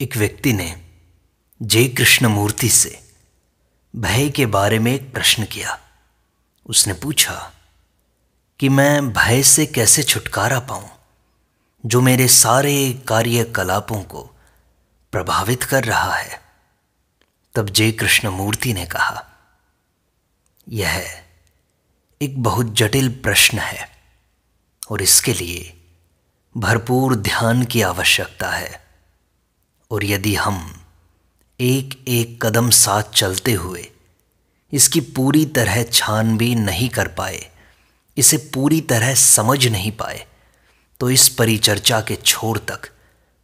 एक व्यक्ति ने जय कृष्णमूर्ति से भय के बारे में एक प्रश्न किया उसने पूछा कि मैं भय से कैसे छुटकारा पाऊं जो मेरे सारे कार्यकलापों को प्रभावित कर रहा है तब जय कृष्णमूर्ति ने कहा यह एक बहुत जटिल प्रश्न है और इसके लिए भरपूर ध्यान की आवश्यकता है और यदि हम एक एक कदम साथ चलते हुए इसकी पूरी तरह छानबीन नहीं कर पाए इसे पूरी तरह समझ नहीं पाए तो इस परिचर्चा के छोर तक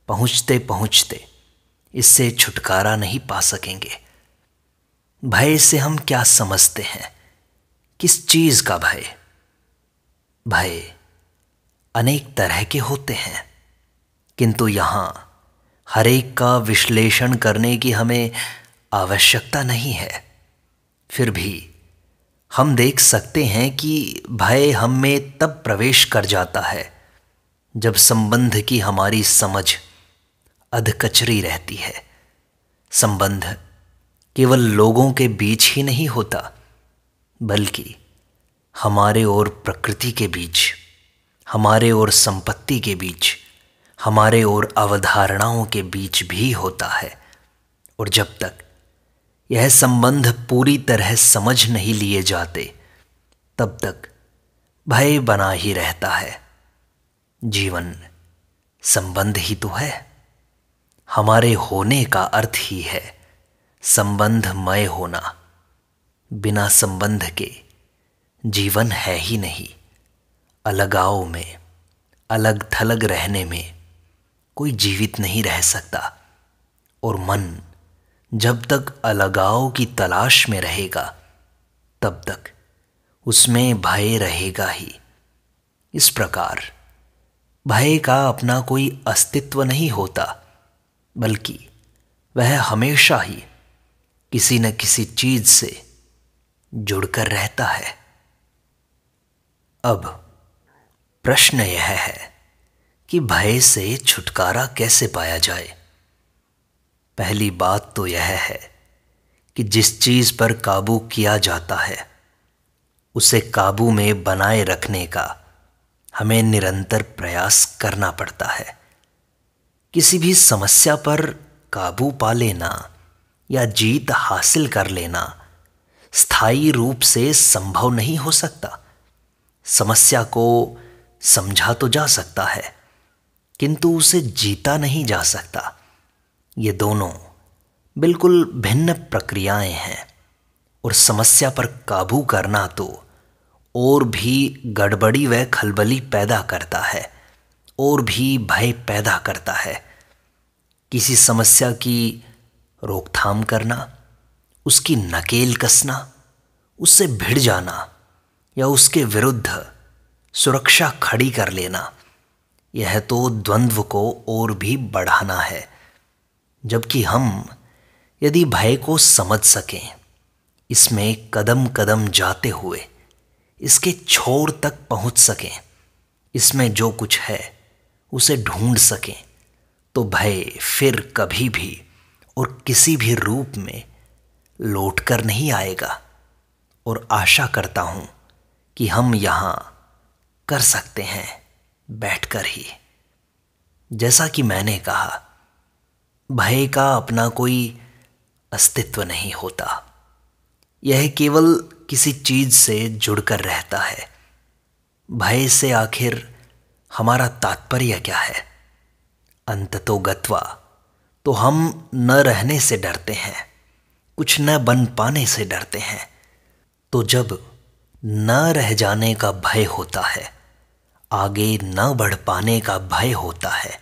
पहुंचते पहुंचते इससे छुटकारा नहीं पा सकेंगे भय से हम क्या समझते हैं किस चीज का भय भय अनेक तरह के होते हैं किंतु यहां हरेक का विश्लेषण करने की हमें आवश्यकता नहीं है फिर भी हम देख सकते हैं कि भय हम में तब प्रवेश कर जाता है जब संबंध की हमारी समझ अधकचरी रहती है संबंध केवल लोगों के बीच ही नहीं होता बल्कि हमारे और प्रकृति के बीच हमारे और संपत्ति के बीच हमारे और अवधारणाओं के बीच भी होता है और जब तक यह संबंध पूरी तरह समझ नहीं लिए जाते तब तक भय बना ही रहता है जीवन संबंध ही तो है हमारे होने का अर्थ ही है संबंधमय होना बिना संबंध के जीवन है ही नहीं अलगाव में अलग थलग रहने में कोई जीवित नहीं रह सकता और मन जब तक अलगाव की तलाश में रहेगा तब तक उसमें भय रहेगा ही इस प्रकार भय का अपना कोई अस्तित्व नहीं होता बल्कि वह हमेशा ही किसी न किसी चीज से जुड़कर रहता है अब प्रश्न यह है कि भय से छुटकारा कैसे पाया जाए पहली बात तो यह है कि जिस चीज पर काबू किया जाता है उसे काबू में बनाए रखने का हमें निरंतर प्रयास करना पड़ता है किसी भी समस्या पर काबू पा लेना या जीत हासिल कर लेना स्थायी रूप से संभव नहीं हो सकता समस्या को समझा तो जा सकता है किंतु उसे जीता नहीं जा सकता ये दोनों बिल्कुल भिन्न प्रक्रियाएं हैं और समस्या पर काबू करना तो और भी गड़बड़ी व खलबली पैदा करता है और भी भय पैदा करता है किसी समस्या की रोकथाम करना उसकी नकेल कसना उससे भिड़ जाना या उसके विरुद्ध सुरक्षा खड़ी कर लेना यह तो द्वंद्व को और भी बढ़ाना है जबकि हम यदि भय को समझ सकें इसमें कदम कदम जाते हुए इसके छोर तक पहुंच सकें इसमें जो कुछ है उसे ढूंढ सकें तो भय फिर कभी भी और किसी भी रूप में लौट कर नहीं आएगा और आशा करता हूँ कि हम यहाँ कर सकते हैं बैठकर ही जैसा कि मैंने कहा भय का अपना कोई अस्तित्व नहीं होता यह केवल किसी चीज से जुड़कर रहता है भय से आखिर हमारा तात्पर्य क्या है अंत तो गत्वा तो हम न रहने से डरते हैं कुछ न बन पाने से डरते हैं तो जब न रह जाने का भय होता है आगे न बढ़ पाने का भय होता है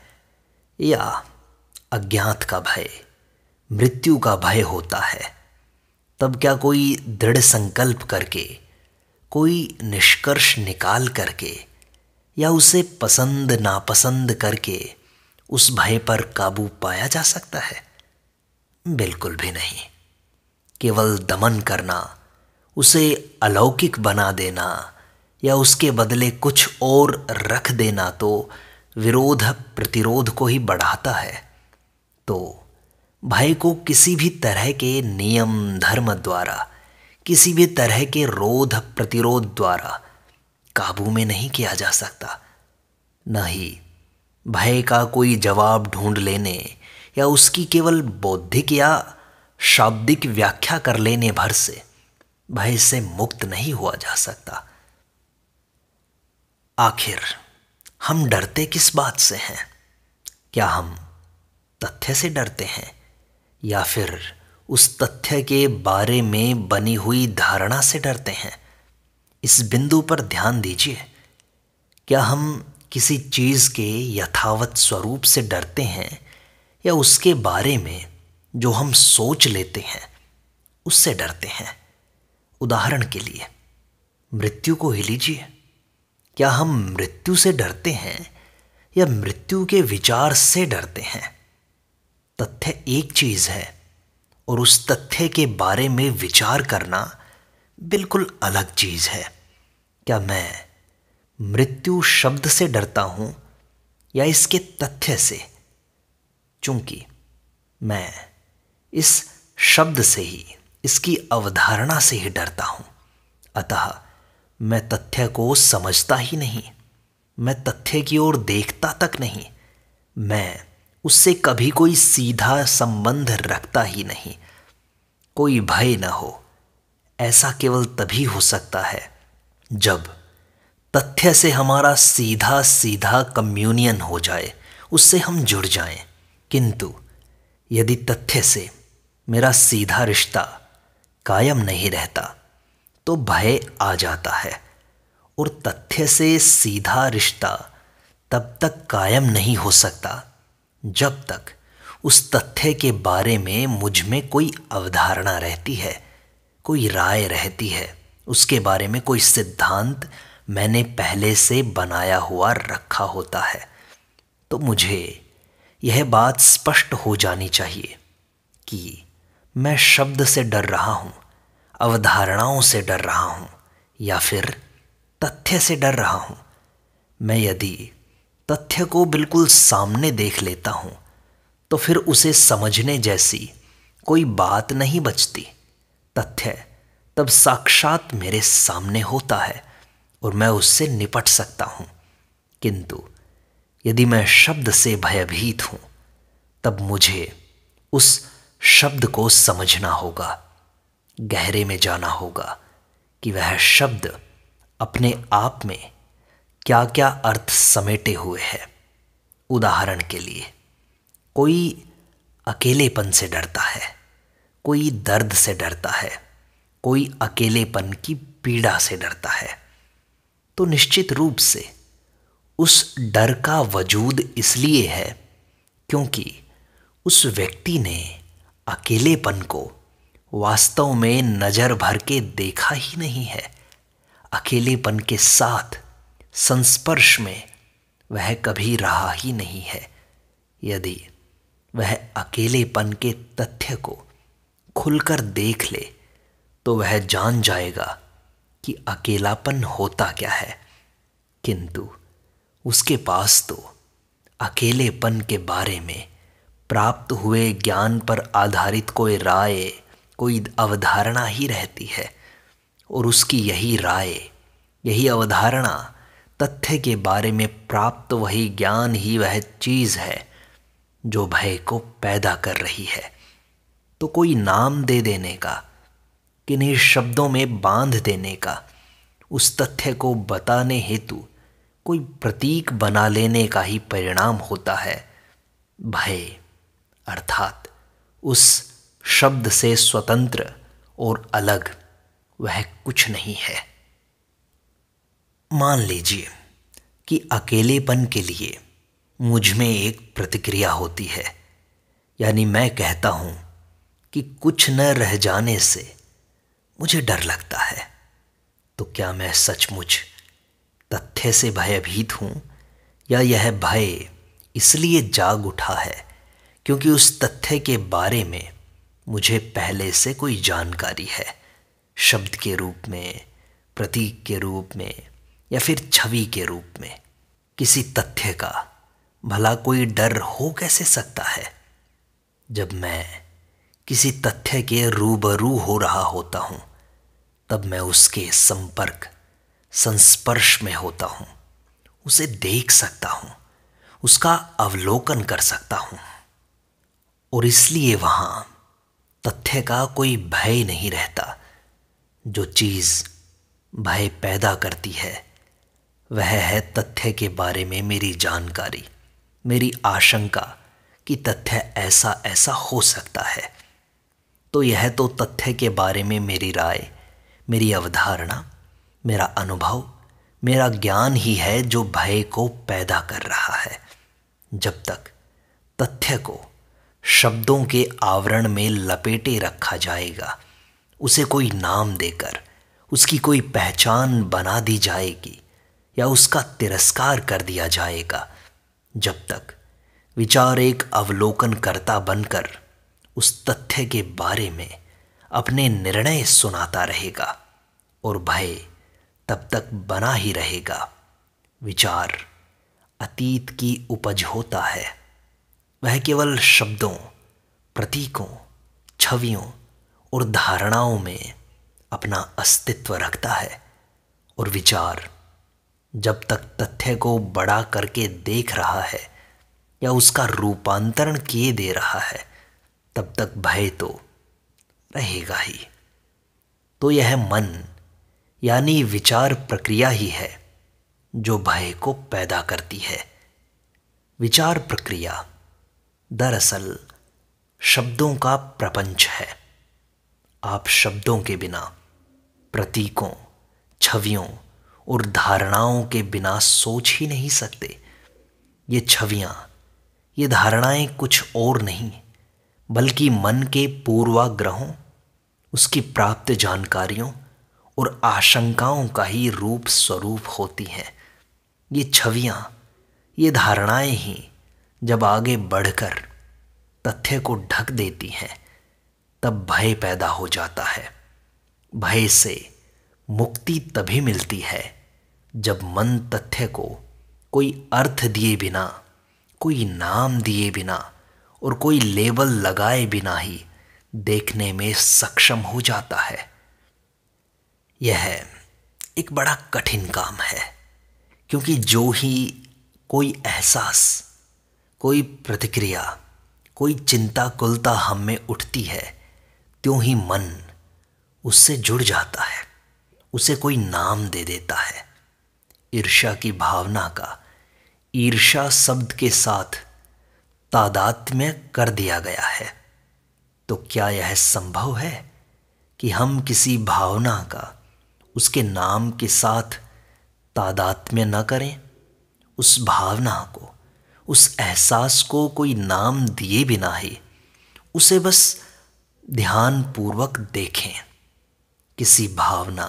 या अज्ञात का भय मृत्यु का भय होता है तब क्या कोई दृढ़ संकल्प करके कोई निष्कर्ष निकाल करके या उसे पसंद नापसंद करके उस भय पर काबू पाया जा सकता है बिल्कुल भी नहीं केवल दमन करना उसे अलौकिक बना देना या उसके बदले कुछ और रख देना तो विरोध प्रतिरोध को ही बढ़ाता है तो भय को किसी भी तरह के नियम धर्म द्वारा किसी भी तरह के रोध प्रतिरोध द्वारा काबू में नहीं किया जा सकता न ही भय का कोई जवाब ढूंढ लेने या उसकी केवल बौद्धिक या शाब्दिक व्याख्या कर लेने भर से भय से मुक्त नहीं हुआ जा सकता आखिर हम डरते किस बात से हैं क्या हम तथ्य से डरते हैं या फिर उस तथ्य के बारे में बनी हुई धारणा से डरते हैं इस बिंदु पर ध्यान दीजिए क्या हम किसी चीज़ के यथावत स्वरूप से डरते हैं या उसके बारे में जो हम सोच लेते हैं उससे डरते हैं उदाहरण के लिए मृत्यु को ही लीजिए क्या हम मृत्यु से डरते हैं या मृत्यु के विचार से डरते हैं तथ्य एक चीज है और उस तथ्य के बारे में विचार करना बिल्कुल अलग चीज है क्या मैं मृत्यु शब्द से डरता हूं या इसके तथ्य से चूंकि मैं इस शब्द से ही इसकी अवधारणा से ही डरता हूं अतः मैं तथ्य को समझता ही नहीं मैं तथ्य की ओर देखता तक नहीं मैं उससे कभी कोई सीधा संबंध रखता ही नहीं कोई भय न हो ऐसा केवल तभी हो सकता है जब तथ्य से हमारा सीधा सीधा कम्युनियन हो जाए उससे हम जुड़ जाएं। किंतु यदि तथ्य से मेरा सीधा रिश्ता कायम नहीं रहता तो भय आ जाता है और तथ्य से सीधा रिश्ता तब तक कायम नहीं हो सकता जब तक उस तथ्य के बारे में मुझ में कोई अवधारणा रहती है कोई राय रहती है उसके बारे में कोई सिद्धांत मैंने पहले से बनाया हुआ रखा होता है तो मुझे यह बात स्पष्ट हो जानी चाहिए कि मैं शब्द से डर रहा हूँ अवधारणाओं से डर रहा हूँ या फिर तथ्य से डर रहा हूँ मैं यदि तथ्य को बिल्कुल सामने देख लेता हूँ तो फिर उसे समझने जैसी कोई बात नहीं बचती तथ्य तब साक्षात मेरे सामने होता है और मैं उससे निपट सकता हूँ किंतु यदि मैं शब्द से भयभीत हूँ तब मुझे उस शब्द को समझना होगा गहरे में जाना होगा कि वह शब्द अपने आप में क्या क्या अर्थ समेटे हुए है उदाहरण के लिए कोई अकेलेपन से डरता है कोई दर्द से डरता है कोई अकेलेपन की पीड़ा से डरता है तो निश्चित रूप से उस डर का वजूद इसलिए है क्योंकि उस व्यक्ति ने अकेलेपन को वास्तव में नजर भर के देखा ही नहीं है अकेलेपन के साथ संस्पर्श में वह कभी रहा ही नहीं है यदि वह अकेलेपन के तथ्य को खुलकर देख ले तो वह जान जाएगा कि अकेलापन होता क्या है किंतु उसके पास तो अकेलेपन के बारे में प्राप्त हुए ज्ञान पर आधारित कोई राय कोई अवधारणा ही रहती है और उसकी यही राय यही अवधारणा तथ्य के बारे में प्राप्त वही ज्ञान ही वह चीज़ है जो भय को पैदा कर रही है तो कोई नाम दे देने का किन्हीं शब्दों में बांध देने का उस तथ्य को बताने हेतु कोई प्रतीक बना लेने का ही परिणाम होता है भय अर्थात उस शब्द से स्वतंत्र और अलग वह कुछ नहीं है मान लीजिए कि अकेलेपन के लिए मुझ में एक प्रतिक्रिया होती है यानी मैं कहता हूं कि कुछ न रह जाने से मुझे डर लगता है तो क्या मैं सचमुच तथ्य से भयभीत हूं या यह भय इसलिए जाग उठा है क्योंकि उस तथ्य के बारे में मुझे पहले से कोई जानकारी है शब्द के रूप में प्रतीक के रूप में या फिर छवि के रूप में किसी तथ्य का भला कोई डर हो कैसे सकता है जब मैं किसी तथ्य के रूबरू हो रहा होता हूँ तब मैं उसके संपर्क संस्पर्श में होता हूँ उसे देख सकता हूँ उसका अवलोकन कर सकता हूँ और इसलिए वहाँ तथ्य का कोई भय नहीं रहता जो चीज़ भय पैदा करती है वह है तथ्य के बारे में मेरी जानकारी मेरी आशंका कि तथ्य ऐसा ऐसा हो सकता है तो यह तो तथ्य के बारे में मेरी राय मेरी अवधारणा मेरा अनुभव मेरा ज्ञान ही है जो भय को पैदा कर रहा है जब तक तथ्य को शब्दों के आवरण में लपेटे रखा जाएगा उसे कोई नाम देकर उसकी कोई पहचान बना दी जाएगी या उसका तिरस्कार कर दिया जाएगा जब तक विचार एक अवलोकनकर्ता बनकर उस तथ्य के बारे में अपने निर्णय सुनाता रहेगा और भय तब तक बना ही रहेगा विचार अतीत की उपज होता है वह केवल शब्दों प्रतीकों छवियों और धारणाओं में अपना अस्तित्व रखता है और विचार जब तक तथ्य को बड़ा करके देख रहा है या उसका रूपांतरण किए दे रहा है तब तक भय तो रहेगा ही तो यह मन यानी विचार प्रक्रिया ही है जो भय को पैदा करती है विचार प्रक्रिया दरअसल शब्दों का प्रपंच है आप शब्दों के बिना प्रतीकों छवियों और धारणाओं के बिना सोच ही नहीं सकते ये छवियाँ ये धारणाएं कुछ और नहीं बल्कि मन के पूर्वाग्रहों उसकी प्राप्त जानकारियों और आशंकाओं का ही रूप स्वरूप होती हैं ये छवियाँ ये धारणाएं ही जब आगे बढ़कर तथ्य को ढक देती हैं तब भय पैदा हो जाता है भय से मुक्ति तभी मिलती है जब मन तथ्य को कोई अर्थ दिए बिना कोई नाम दिए बिना और कोई लेबल लगाए बिना ही देखने में सक्षम हो जाता है यह एक बड़ा कठिन काम है क्योंकि जो ही कोई एहसास कोई प्रतिक्रिया कोई चिंता कुलता हम में उठती है त्यों ही मन उससे जुड़ जाता है उसे कोई नाम दे देता है ईर्ष्या की भावना का ईर्ष्या शब्द के साथ तादात में कर दिया गया है तो क्या यह संभव है कि हम किसी भावना का उसके नाम के साथ तादात्म्य न करें उस भावना को उस एहसास को कोई नाम दिए बिना ही उसे बस ध्यान पूर्वक देखें किसी भावना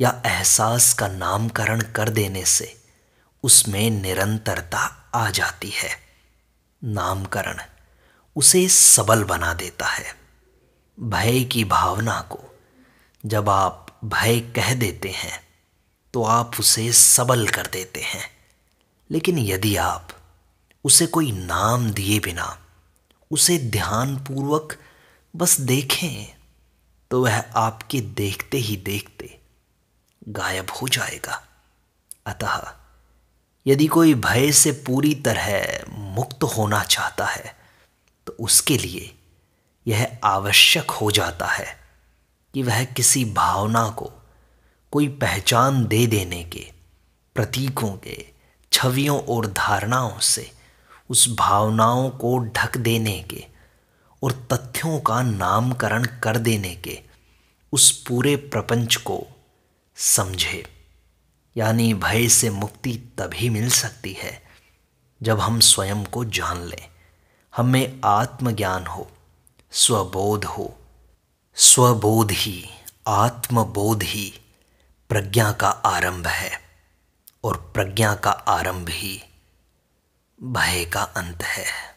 या एहसास का नामकरण कर देने से उसमें निरंतरता आ जाती है नामकरण उसे सबल बना देता है भय की भावना को जब आप भय कह देते हैं तो आप उसे सबल कर देते हैं लेकिन यदि आप उसे कोई नाम दिए बिना उसे ध्यानपूर्वक बस देखें तो वह आपके देखते ही देखते गायब हो जाएगा अतः यदि कोई भय से पूरी तरह मुक्त होना चाहता है तो उसके लिए यह आवश्यक हो जाता है कि वह किसी भावना को कोई पहचान दे देने के प्रतीकों के छवियों और धारणाओं से उस भावनाओं को ढक देने के और तथ्यों का नामकरण कर देने के उस पूरे प्रपंच को समझे यानी भय से मुक्ति तभी मिल सकती है जब हम स्वयं को जान लें हमें आत्मज्ञान हो स्वबोध हो स्वबोध ही आत्मबोध ही प्रज्ञा का आरंभ है और प्रज्ञा का आरंभ ही भय का अंत है